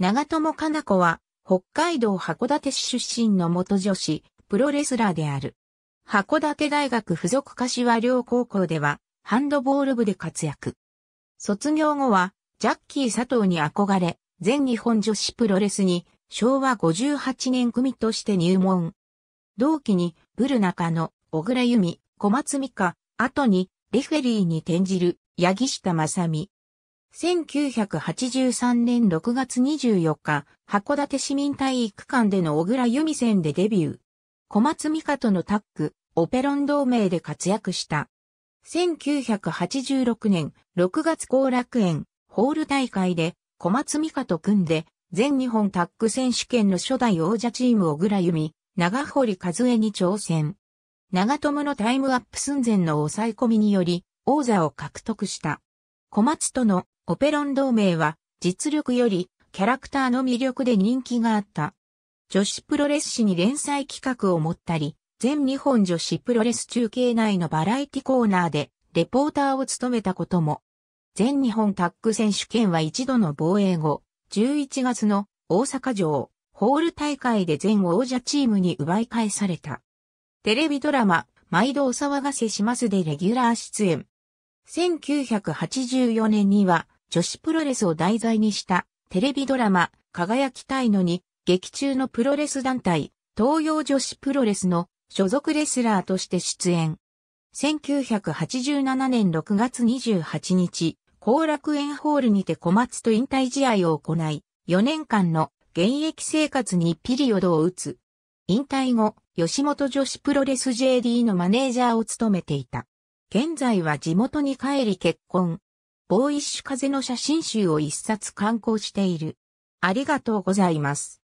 長友かな子は、北海道函館市出身の元女子、プロレスラーである。函館大学附属柏両高校では、ハンドボール部で活躍。卒業後は、ジャッキー佐藤に憧れ、全日本女子プロレスに、昭和58年組として入門。同期に、ブル中野、小倉由美、小松美香、後に、レフェリーに転じる、八木下正美、1983年6月24日、函館市民体育館での小倉由美戦でデビュー。小松美香とのタッグ、オペロン同盟で活躍した。1986年6月後楽園ホール大会で小松美香と組んで全日本タッグ選手権の初代王者チーム小倉由美、長堀和恵に挑戦。長友のタイムアップ寸前の抑え込みにより王座を獲得した。小松とのオペロン同盟は実力よりキャラクターの魅力で人気があった。女子プロレス誌に連載企画を持ったり、全日本女子プロレス中継内のバラエティコーナーでレポーターを務めたことも。全日本タッグ選手権は一度の防衛後、11月の大阪城ホール大会で全王者チームに奪い返された。テレビドラマ、毎度お騒がせしますでレギュラー出演。1984年には、女子プロレスを題材にしたテレビドラマ、輝きたいのに、劇中のプロレス団体、東洋女子プロレスの所属レスラーとして出演。1987年6月28日、後楽園ホールにて小松と引退試合を行い、4年間の現役生活にピリオドを打つ。引退後、吉本女子プロレス JD のマネージャーを務めていた。現在は地元に帰り結婚、ボーイッシュ風の写真集を一冊刊行している。ありがとうございます。